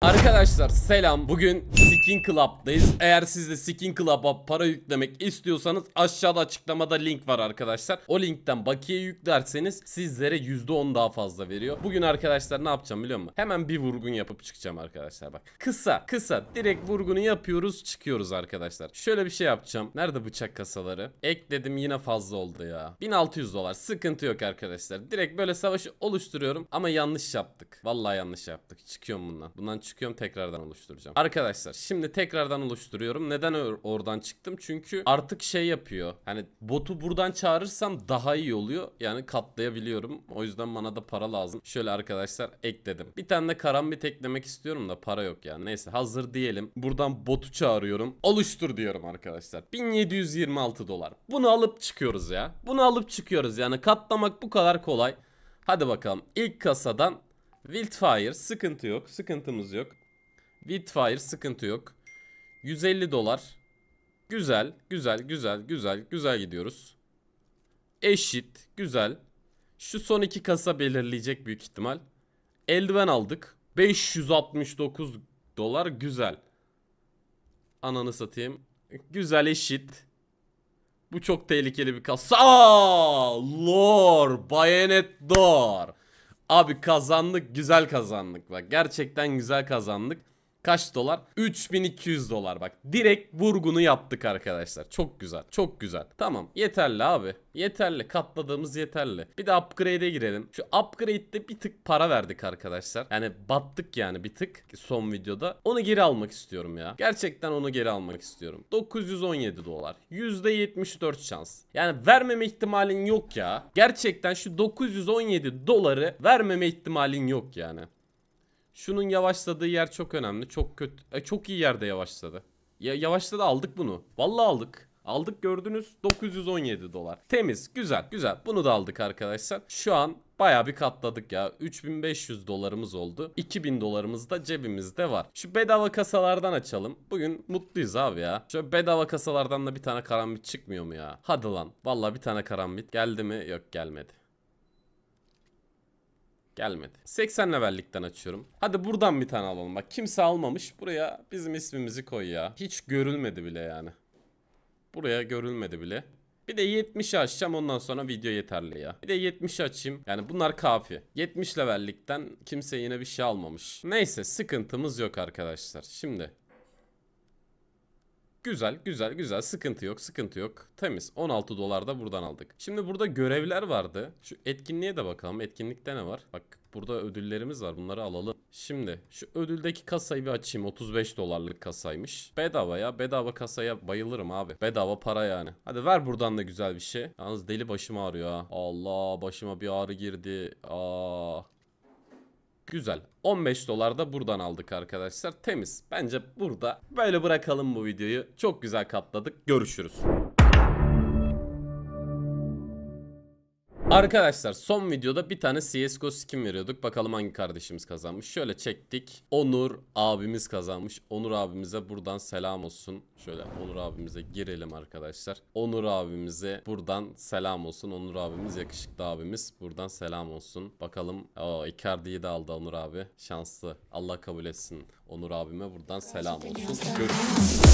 Arkadaşlar selam. Bugün Skin Club'dayız. Eğer siz de Skin Club'a para yüklemek istiyorsanız aşağıda açıklamada link var arkadaşlar. O linkten bakiye yüklerseniz sizlere %10 daha fazla veriyor. Bugün arkadaşlar ne yapacağım biliyor musun? Hemen bir vurgun yapıp çıkacağım arkadaşlar bak. Kısa kısa direkt vurgunu yapıyoruz çıkıyoruz arkadaşlar. Şöyle bir şey yapacağım. Nerede bıçak kasaları? Ekledim yine fazla oldu ya. 1600 dolar sıkıntı yok arkadaşlar. Direkt böyle savaşı oluşturuyorum ama yanlış yaptık. Vallahi yanlış yaptık. Çıkıyorum bundan. Bundan çıkıyorum tekrardan oluşturacağım. Arkadaşlar şimdi Şimdi tekrardan oluşturuyorum. Neden oradan çıktım? Çünkü artık şey yapıyor. Hani botu buradan çağırırsam daha iyi oluyor. Yani katlayabiliyorum. O yüzden bana da para lazım. Şöyle arkadaşlar ekledim. Bir tane de karambit eklemek istiyorum da para yok yani. Neyse hazır diyelim. Buradan botu çağırıyorum. Oluştur diyorum arkadaşlar. 1726 dolar. Bunu alıp çıkıyoruz ya. Bunu alıp çıkıyoruz yani. Katlamak bu kadar kolay. Hadi bakalım. İlk kasadan Wildfire sıkıntı yok. Sıkıntımız yok. Witfire sıkıntı yok. 150 dolar. Güzel, güzel, güzel, güzel, güzel gidiyoruz. Eşit, güzel. Şu son iki kasa belirleyecek büyük ihtimal. Eldiven aldık. 569 dolar güzel. Ananı satayım. Güzel eşit. Bu çok tehlikeli bir kasa. Aa, lor, bayonet dor. Abi kazandık, güzel kazandık. Bak gerçekten güzel kazandık. Kaç dolar? 3200 dolar bak. Direkt vurgunu yaptık arkadaşlar. Çok güzel. Çok güzel. Tamam. Yeterli abi. Yeterli. Katladığımız yeterli. Bir de upgrade'e girelim. Şu upgrade'de bir tık para verdik arkadaşlar. Yani battık yani bir tık son videoda. Onu geri almak istiyorum ya. Gerçekten onu geri almak istiyorum. 917 dolar. %74 şans. Yani vermeme ihtimalin yok ya. Gerçekten şu 917 doları vermeme ihtimalin yok yani. Şunun yavaşladığı yer çok önemli. Çok kötü. E, çok iyi yerde yavaşladı. Ya, yavaşladı aldık bunu. Vallahi aldık. Aldık gördünüz 917 dolar. Temiz güzel güzel bunu da aldık arkadaşlar. Şu an baya bir katladık ya. 3500 dolarımız oldu. 2000 dolarımız da cebimizde var. Şu bedava kasalardan açalım. Bugün mutluyuz abi ya. Şu bedava kasalardan da bir tane karambit çıkmıyor mu ya? Hadi lan. Valla bir tane karambit geldi mi? Yok gelmedi. Gelmedi. 80 levellikten açıyorum. Hadi buradan bir tane alalım. Bak kimse almamış. Buraya bizim ismimizi koy ya. Hiç görülmedi bile yani. Buraya görülmedi bile. Bir de 70 açacağım ondan sonra video yeterli ya. Bir de 70 açayım. Yani bunlar kafi. 70 levellikten kimse yine bir şey almamış. Neyse sıkıntımız yok arkadaşlar. Şimdi Güzel güzel güzel sıkıntı yok sıkıntı yok. Temiz 16 dolar da buradan aldık. Şimdi burada görevler vardı. Şu etkinliğe de bakalım. Etkinlikte ne var? Bak burada ödüllerimiz var bunları alalım. Şimdi şu ödüldeki kasayı bir açayım. 35 dolarlık kasaymış. Bedava ya bedava kasaya bayılırım abi. Bedava para yani. Hadi ver buradan da güzel bir şey. Yalnız deli başım ağrıyor ha. Allah başıma bir ağrı girdi. Aa ah. Güzel. 15 dolar da buradan aldık arkadaşlar. Temiz. Bence burada böyle bırakalım bu videoyu. Çok güzel katladık. Görüşürüz. Arkadaşlar son videoda bir tane CSGO skin veriyorduk. Bakalım hangi kardeşimiz kazanmış. Şöyle çektik. Onur abimiz kazanmış. Onur abimize buradan selam olsun. Şöyle Onur abimize girelim arkadaşlar. Onur abimize buradan selam olsun. Onur abimiz yakışıklı abimiz. Buradan selam olsun. Bakalım. Oo Icardi'yi de aldı Onur abi. Şanslı. Allah kabul etsin. Onur abime buradan selam olsun. Görüşürüz.